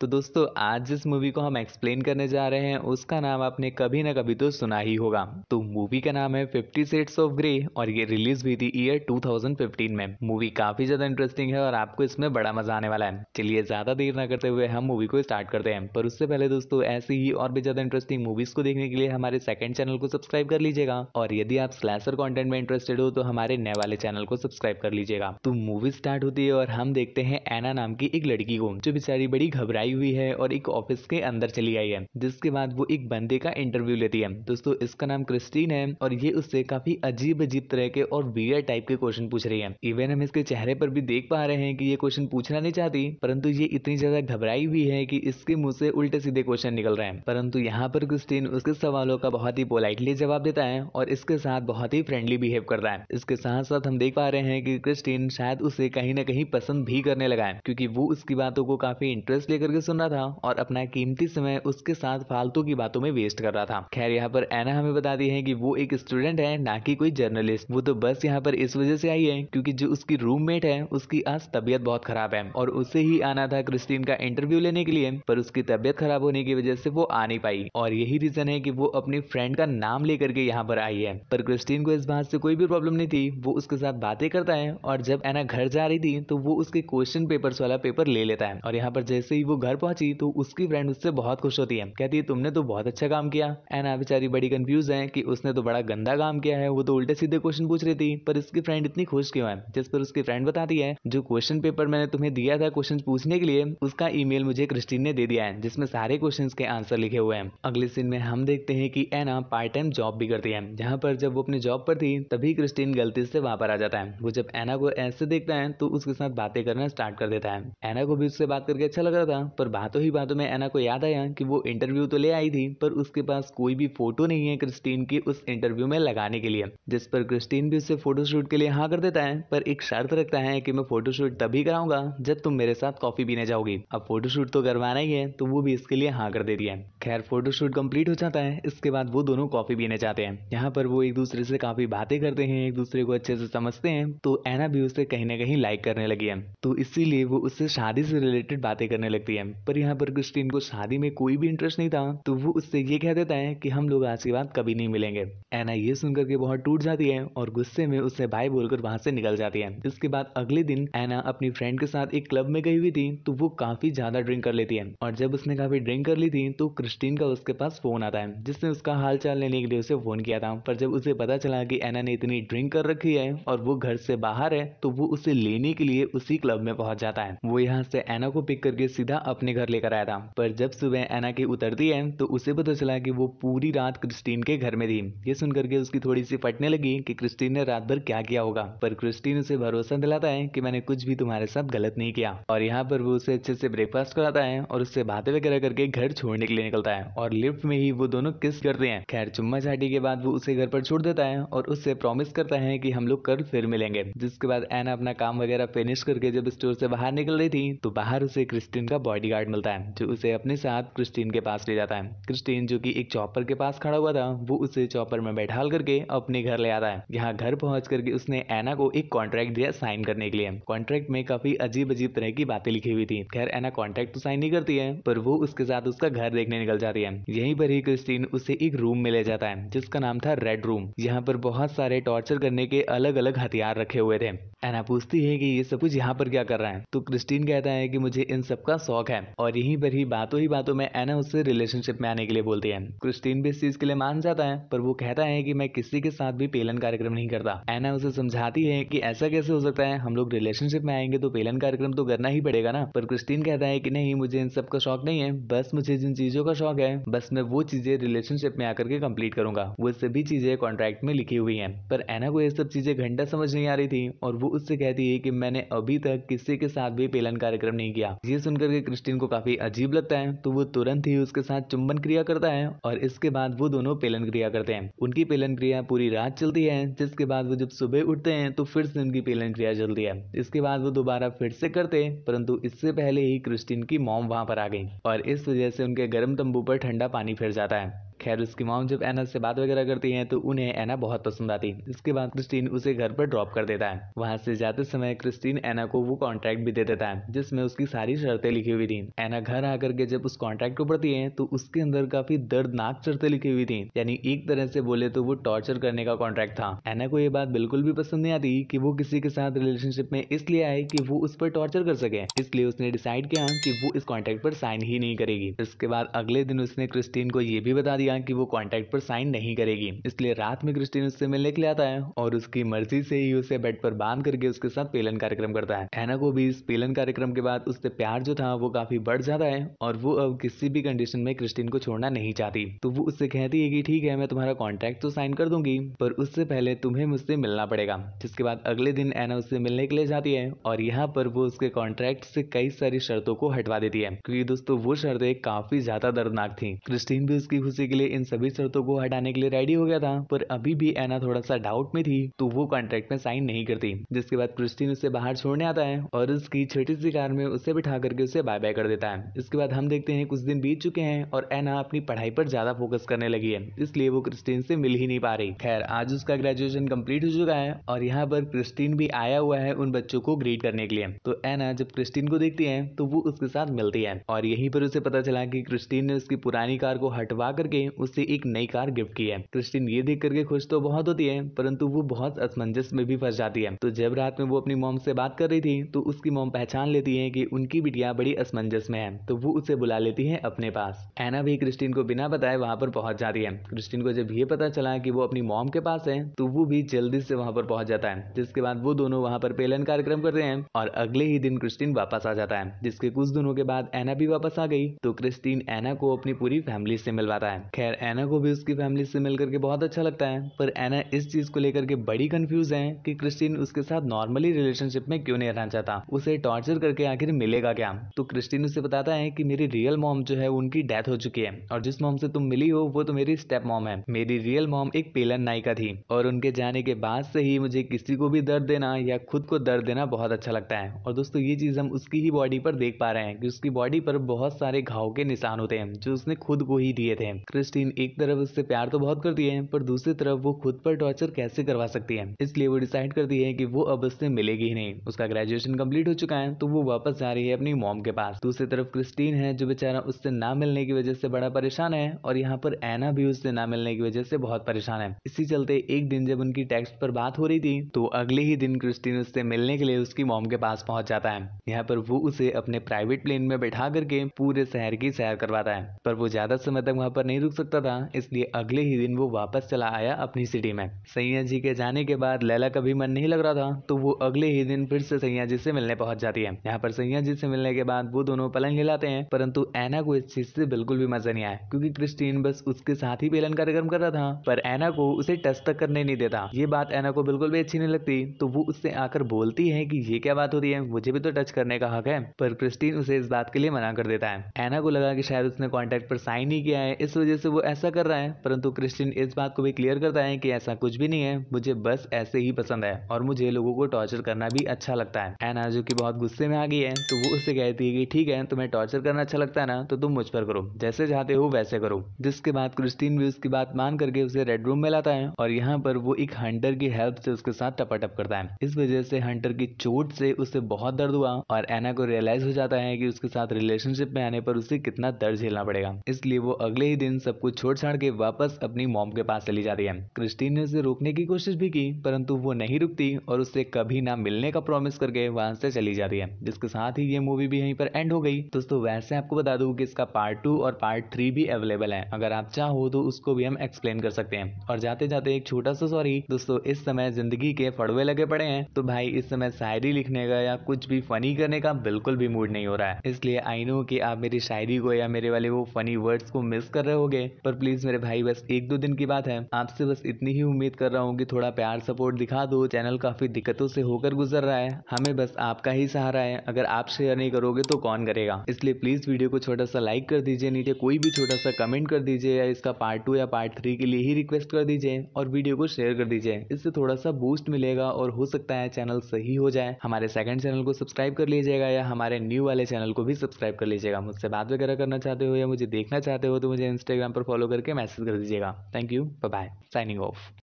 तो दोस्तों आज जिस मूवी को हम एक्सप्लेन करने जा रहे हैं उसका नाम आपने कभी ना कभी तो सुना ही होगा तो मूवी का नाम है फिफ्टी सेट्स ऑफ ग्रे और ये रिलीज हुई थी ईयर 2015 में मूवी काफी ज्यादा इंटरेस्टिंग है और आपको इसमें बड़ा मजा आने वाला है चलिए ज्यादा देर ना करते हुए हम मूवी को स्टार्ट करते हैं पर उससे पहले दोस्तों ऐसी ही और भी ज्यादा इंटरेस्टिंग मूवीज को देखने के लिए हमारे सेकंड चैनल को सब्सक्राइब कर लीजिएगा और यदि आप स्लैसर कॉन्टेंट में इंटरेस्टेड हो तो हमारे नए वाले चैनल को सब्सक्राइब कर लीजिएगा तो मूवी स्टार्ट होती है और हम देखते हैं एना नाम की एक लड़की को जो बेचारी बड़ी घबराई आई हुई है और एक ऑफिस के अंदर चली आई है जिसके बाद वो एक बंदे का इंटरव्यू लेती है दोस्तों इसका नाम क्रिस्टीन है और ये उससे काफी अजीब अजीब तरह के और वियर टाइप के क्वेश्चन पूछ रही है इवन हम इसके चेहरे पर भी देख पा रहे हैं कि ये क्वेश्चन पूछना नहीं चाहती परंतु ये इतनी ज्यादा घबराई हुई है कि इसके मुंह से उल्टे सीधे क्वेश्चन निकल रहे हैं परंतु यहाँ पर क्रिस्टीन उसके सवालों का बहुत ही पोलाइटली जवाब देता है और इसके साथ बहुत ही फ्रेंडली बिहेव करता है इसके साथ साथ हम देख पा रहे हैं कि क्रिस्टीन शायद उसे कहीं ना कहीं पसंद भी करने लगा है क्योंकि वो उसकी बातों को काफी इंटरेस्ट लेकर इंटरव्यू सुन रहा था और अपना कीमती समय उसके साथ फालतू की बातों में वेस्ट कर रहा था खैर यहाँ पर एना हमें बताती है कि वो एक स्टूडेंट है ना कि कोई जर्नलिस्ट वो तो बस यहाँ पर इस वजह से आई है क्योंकि जो उसकी रूममेट है उसकी आज तबियत बहुत खराब है और उसे ही आना था क्रिस्टीन का इंटरव्यू लेने के लिए पर उसकी तबियत खराब होने की वजह से वो आ नहीं पाई और यही रीजन है की वो अपनी फ्रेंड का नाम लेकर के यहाँ पर आई है पर क्रिस्टीन को इस बात से कोई भी प्रॉब्लम नहीं थी वो उसके साथ बातें करता है और जब एना घर जा रही थी तो वो उसके क्वेश्चन पेपर वाला पेपर ले लेता है और यहाँ पर जैसे ही वो घर पहुंची तो उसकी फ्रेंड उससे बहुत खुश होती है कहती है तुमने तो बहुत अच्छा काम किया एना बेचारी बड़ी कंफ्यूज है कि उसने तो बड़ा गंदा काम किया है वो तो उल्टे सीधे क्वेश्चन पूछ रही थी पर इसकी फ्रेंड इतनी खुश क्यों है जिस पर उसकी फ्रेंड बताती है जो क्वेश्चन पेपर मैंने तुम्हें दिया था क्वेश्चन पूछने के लिए उसका ई मुझे क्रिस्टीन ने दे दिया है जिसमें सारे क्वेश्चन के आंसर लिखे हुए हैं अगले सीन में हम देखते हैं कि एना पार्ट टाइम जॉब भी करती है जहाँ पर जब वो अपने जॉब पर थी तभी क्रिस्टीन गलती से वहां पर आ जाता है वो जब एना को ऐसे देखता है तो उसके साथ बातें करना स्टार्ट कर देता है एना को भी उससे बात करके अच्छा लग रहा था पर बातों ही बातों में एना को याद आया कि वो इंटरव्यू तो ले आई थी पर उसके पास कोई भी फोटो नहीं है क्रिस्टीन की उस इंटरव्यू में लगाने के लिए जिस पर क्रिस्टीन भी उससे फोटोशूट के लिए हाँ कर देता है पर एक शर्त रखता है कि मैं फोटोशूट तभी कराऊंगा जब तुम मेरे साथ कॉफी पीने जाओगी अब फोटोशूट तो करवाना ही है तो वो भी इसके लिए हाँ कर देती है खैर फोटोशूट कंप्लीट हो जाता है इसके बाद वो दोनों कॉफ़ी पीने जाते हैं यहाँ पर वो एक दूसरे से काफ़ी बातें करते हैं एक दूसरे को अच्छे से समझते हैं तो ऐना भी उसे कहीं ना कहीं लाइक करने लगी है तो इसीलिए वो उससे शादी से रिलेटेड बातें करने लगती है पर यहाँ पर क्रिस्टीन को शादी में कोई भी इंटरेस्ट नहीं था तो वो उससे ये कह देता है कि हम लोग आज के बाद कभी नहीं मिलेंगे ऐना ये सुनकर के बहुत टूट जाती है और गुस्से में उससे भाई बोलकर वहां से निकल जाती है इसके बाद अगले दिन ऐना अपनी फ्रेंड के साथ एक क्लब में गई हुई थी तो वो काफी ज्यादा ड्रिंक कर लेती है और जब उसने काफी ड्रिंक कर ली थी तो क्रिस्टीन सिक्सटीन का उसके पास फ़ोन आता है जिसने उसका हाल चाल लेने के लिए उसे फ़ोन किया था पर जब उसे पता चला कि एना ने इतनी ड्रिंक कर रखी है और वो घर से बाहर है तो वो उसे लेने के लिए उसी क्लब में पहुंच जाता है वो यहाँ से एना को पिक करके सीधा अपने घर लेकर आया था पर जब सुबह एना की उतरती है तो उसे पता चला की वो पूरी रात क्रिस्टीन के घर में थी ये सुन करके उसकी थोड़ी सी फटने लगी की क्रिस्टीन ने रात भर क्या किया होगा पर क्रिस्टीन उसे भरोसा दिलाता है की मैंने कुछ भी तुम्हारे साथ गलत नहीं किया और यहाँ पर वो उसे अच्छे से ब्रेकफास्ट कराता है और उससे बातें वगैरह करके घर छोड़ने के लिए निकलता होता है और लिफ्ट में ही वो दोनों किस करते हैं खैर चुम्मा चाटी के बाद वो उसे घर पर छोड़ देता है और उससे प्रॉमिस करता है कि हम लोग कल फिर मिलेंगे जिसके बाद एना अपना काम वगैरह फिनिश करके जब स्टोर से बाहर निकल रही थी तो बाहर उसे क्रिस्टीन का बॉडी मिलता है जो उसे अपने साथ क्रिस्टीन के पास ले जाता है क्रिस्टीन जो की एक चौपर के पास खड़ा हुआ था वो उसे चौपर में बैठाल करके अपने घर ले आता है यहाँ घर पहुँच करके उसने एना को एक कॉन्ट्रैक्ट दिया साइन करने के लिए कॉन्ट्रैक्ट में काफी अजीब अजीब तरह की बातें लिखी हुई थी खैर एना कॉन्ट्रैक्ट तो साइन नहीं करती है पर वो उसके साथ उसका घर देखने निकल जाती है यहीं पर ही क्रिस्टीन उसे एक रूम में ले जाता है जिसका नाम था रेड रूम यहाँ पर बहुत सारे टॉर्चर करने के अलग अलग हथियार रखे हुए थे एना पूछती है कि ये सब कुछ यहाँ पर क्या कर रहा है तो क्रिस्टीन कहता है कि मुझे इन सब का शौक है और यहीं पर ही बातों ही बातों में एना उससे रिलेशनशिप में आने के लिए बोलती है क्रिस्टीन भी इस चीज के लिए मान जाता है पर वो कहता है कि मैं किसी के साथ भी पेलन कार्यक्रम नहीं करता एना उसे समझाती है कि ऐसा कैसे हो सकता है हम लोग रिलेशनशिप में आएंगे तो पेलन कार्यक्रम तो करना ही पड़ेगा ना पर क्रिस्टीन कहता है कि नहीं मुझे इन सब का शौक नहीं है बस मुझे जिन चीजों का शौक है बस मैं वो चीजें रिलेशनशिप में आकर के कंप्लीट करूंगा वो सभी चीजें कॉन्ट्रैक्ट में लिखी हुई हैं पर एना को ये सब चीजें घंटा समझ नहीं आ रही थी और वो उससे कहती है कि मैंने अभी तक किसी के साथ भी पेलन कार्यक्रम नहीं किया ये सुनकर के क्रिस्टीन को काफी अजीब लगता है तो वो तुरंत ही उसके साथ चुंबन क्रिया करता है और इसके बाद वो दोनों पेलन क्रिया करते हैं उनकी पेलन क्रिया पूरी रात चलती है जिसके बाद वो जब सुबह उठते हैं तो फिर से उनकी पेलन क्रिया चलती है इसके बाद वो दोबारा फिर से करते परंतु इससे पहले ही क्रिस्टीन की मोम वहां पर आ गई और इस वजह से उनके गर्म तंबू पर ठंडा पानी फिर जाता है खैर उसकी मॉम जब एना से बात वगैरह करती है तो उन्हें एना बहुत पसंद आती है इसके बाद क्रिस्टीन उसे घर पर ड्रॉप कर देता है वहाँ से जाते समय क्रिस्टीन एना को वो कॉन्ट्रैक्ट भी दे देता है जिसमें उसकी सारी शर्तें लिखी हुई थी एना घर आकर के जब उस कॉन्ट्रैक्ट को पढ़ती है तो उसके अंदर काफी दर्दनाक शर्तें लिखी हुई थी यानी एक तरह से बोले तो वो टॉर्चर करने का कॉन्ट्रैक्ट था एना को ये बात बिल्कुल भी पसंद नहीं आती कि वो किसी के साथ रिलेशनशिप में इसलिए आए की वो उस पर टॉर्चर कर सके इसलिए उसने डिसाइड किया कि वो इस कॉन्ट्रैक्ट पर साइन ही नहीं करेगी इसके बाद अगले दिन उसने क्रिस्टीन को ये भी बता दिया बताया कि वो कॉन्ट्रैक्ट पर साइन नहीं करेगी इसलिए रात में क्रिस्टीन उससे मिलने के लिए आता है और उसकी मर्जी से ही उसे बेड पर बांध करके उसके साथ पेलन कार्यक्रम करता है एना को भी इस पेलन कार्यक्रम के बाद उससे प्यार जो था वो काफी बढ़ जाता है और वो अब किसी भी कंडीशन में क्रिस्टीन को छोड़ना नहीं चाहती तो वो उससे कहती है कि ठीक है मैं तुम्हारा कॉन्ट्रैक्ट तो साइन कर दूंगी पर उससे पहले तुम्हें मुझसे मिलना पड़ेगा जिसके बाद अगले दिन एना उससे मिलने के लिए जाती है और यहाँ पर वो उसके कॉन्ट्रैक्ट से कई सारी शर्तों को हटवा देती है क्योंकि दोस्तों वो शर्तें काफी ज्यादा दर्दनाक थी क्रिस्टीन भी उसकी खुशी के लिए इन सभी शर्तों को हटाने के लिए रेडी हो गया था पर अभी भी एना थोड़ा सा डाउट में थी तो वो कॉन्ट्रैक्ट में साइन नहीं करती जिसके बाद क्रिस्टीन उसे बाहर छोड़ने आता है और उसकी छोटी सी कार में उसे बिठा करके उसे बाय बाय कर देता है इसके बाद हम देखते हैं कुछ दिन बीत चुके हैं और एना अपनी पढ़ाई पर ज्यादा फोकस करने लगी है इसलिए वो क्रिस्टीन से मिल ही नहीं पा रही खैर आज उसका ग्रेजुएशन कम्प्लीट हो चुका है और यहाँ पर क्रिस्टीन भी आया हुआ है उन बच्चों को ग्रीट करने के लिए तो एना जब क्रिस्टीन को देखती है तो वो उसके साथ मिलती है और यहीं पर उसे पता चला कि क्रिस्टीन ने उसकी पुरानी कार को हटवा करके उसे एक नई कार गिफ्ट की है क्रिस्टिन ये देख करके खुश तो बहुत होती है परंतु वो बहुत असमंजस में भी फंस जाती है तो जब रात में वो अपनी मोम से बात कर रही थी तो उसकी मोम पहचान लेती है की उनकी बिटिया बड़ी असमंजस में है तो वो उसे बुला लेती है अपने पास एना भी क्रिस्टीन को बिना बताए वहाँ पर पहुंच जाती है क्रिस्टीन को जब ये पता चला की वो अपनी मोम के पास है तो वो भी जल्दी से वहाँ पर पहुंच जाता है जिसके बाद वो दोनों वहाँ पर पेलन कार्यक्रम करते हैं और अगले ही दिन क्रिस्टीन वापस आ जाता है जिसके कुछ दिनों के बाद एना भी वापस आ गई तो क्रिस्टीन एना को अपनी पूरी फैमिली से मिलवाता है खैर एना को भी उसकी फैमिली से मिल करके बहुत अच्छा लगता है पर एना इस चीज़ को लेकर के बड़ी कन्फ्यूज है कि क्रिस्टीन उसके साथ नॉर्मली रिलेशनशिप में क्यों नहीं रहना चाहता उसे टॉर्चर करके आखिर मिलेगा क्या तो क्रिस्टीन उसे बताता है कि मेरी रियल मॉम जो है उनकी डेथ हो चुकी है और जिस मॉम से तुम मिली हो वो तो मेरी स्टेप मॉम है मेरी रियल मॉम एक पेलन नायिका थी और उनके जाने के बाद से ही मुझे किसी को भी दर्द देना या खुद को दर्द देना बहुत अच्छा लगता है और दोस्तों ये चीज़ हम उसकी ही बॉडी पर देख पा रहे हैं कि उसकी बॉडी पर बहुत सारे घाव के निशान होते हैं जो उसने खुद को ही दिए थे क्रिस्टीन एक तरफ उससे प्यार तो बहुत करती है पर दूसरी तरफ वो खुद पर टॉर्चर कैसे करवा सकती है इसलिए वो डिसाइड करती है कि वो अब उससे मिलेगी ही नहीं उसका ग्रेजुएशन कंप्लीट हो चुका है तो वो वापस जा रही है अपनी मॉम के पास दूसरी तरफ क्रिस्टीन है जो बेचारा उससे ना मिलने की वजह से बड़ा परेशान है और यहाँ पर एना भी उससे ना मिलने की वजह से बहुत परेशान है इसी चलते एक दिन जब उनकी टेक्स्ट पर बात हो रही थी तो अगले ही दिन क्रिस्टीन उससे मिलने के लिए उसकी मॉम के पास पहुंच जाता है यहाँ पर वो उसे अपने प्राइवेट प्लेन में बैठा करके पूरे शहर की सैर करवाता है पर वो ज्यादा समय तक वहाँ पर नहीं रुक सकता था इसलिए अगले ही दिन वो वापस चला आया अपनी सिटी में सैया जी के जाने के बाद लैला का भी मन नहीं लग रहा था तो वो अगले ही दिन फिर से सैया जी से मिलने पहुंच जाती है यहाँ पर सैया जी से मिलने के बाद वो दोनों पलंग हिलाते हैं परंतु ऐना को इस चीज से बिल्कुल भी मजा नहीं आया क्यूँकी क्रिस्टीन बस उसके साथ ही पेलन कार्यक्रम कर रहा था पर ऐना को उसे टच तक करने नहीं देता ये बात ऐना को बिल्कुल भी अच्छी नहीं लगती तो वो उससे आकर बोलती है की ये क्या बात होती है मुझे भी तो टच करने का हक है पर क्रिस्टीन उसे इस बात के लिए मना कर देता है ऐना को लगा की शायद उसने कॉन्टेक्ट पर साइन ही किया है इस वजह से से तो वो ऐसा कर रहा है परंतु क्रिस्टिन इस बात को भी क्लियर करता है कि ऐसा कुछ भी नहीं है मुझे बस ऐसे ही पसंद है और मुझे लोगों को टॉर्चर करना भी अच्छा लगता है एना जो कि बहुत गुस्से में आ गई है तो वो उससे कहती है कि ठीक है तुम्हें टॉर्चर करना अच्छा लगता है ना तो तुम मुझ पर करो जैसे चाहते हो वैसे करो जिसके बाद क्रिस्टीन भी उसकी बात मान करके उसे रेड रूम में लाता है और यहाँ पर वो एक हंटर की हेल्प से उसके साथ टपाटप करता है इस वजह से हंटर की चोट से उसे बहुत दर्द हुआ और एना को रियलाइज हो जाता है कि उसके साथ रिलेशनशिप में आने पर उसे कितना दर्द झेलना पड़ेगा इसलिए वो अगले ही दिन सब सब कुछ छोड़ छाड़ के वापस अपनी मोम के पास चली जाती है क्रिस्टीन ने उसे रोकने की कोशिश भी की परंतु वो नहीं रुकती और उससे कभी ना मिलने का प्रॉमिस करके वहां से चली जाती है जिसके साथ ही ये मूवी भी यहीं पर एंड हो गई दोस्तों वैसे आपको बता दू की इसका पार्ट टू और पार्ट थ्री भी अवेलेबल है अगर आप चाहो तो उसको भी हम एक्सप्लेन कर सकते हैं और जाते जाते एक छोटा सा सॉरी दोस्तों इस समय जिंदगी के फड़वे लगे पड़े हैं तो भाई इस समय शायरी लिखने का या कुछ भी फनी करने का बिल्कुल भी मूड नहीं हो रहा है इसलिए आई नो कि आप मेरी शायरी को या मेरे वाले वो फनी वर्ड्स को मिस कर रहे होगे पर प्लीज मेरे भाई बस एक दो दिन की बात है आपसे बस इतनी ही उम्मीद कर रहा हूँ कि थोड़ा प्यार सपोर्ट दिखा दो चैनल काफी दिक्कतों से होकर गुजर रहा है हमें बस आपका ही सहारा है अगर आप शेयर नहीं करोगे तो कौन करेगा इसलिए प्लीज वीडियो को छोटा सा लाइक कर दीजिए नीचे कोई भी छोटा सा कमेंट कर दीजिए या इसका पार्ट टू या पार्ट थ्री के लिए ही रिक्वेस्ट कर दीजिए और वीडियो को शेयर कर दीजिए इससे थोड़ा सा बूस्ट मिलेगा और हो सकता है चैनल सही हो जाए हमारे सेकंड चैनल को सब्सक्राइब कर लीजिएगा या हमारे न्यू वाले चैनल को भी सब्सक्राइब कर लीजिएगा मुझसे बात वगैरह करना चाहते हो या मुझे देखना चाहते हो तो मुझे इंस्टाग्राम पर फॉलो करके मैसेज कर दीजिएगा thank you bye bye signing of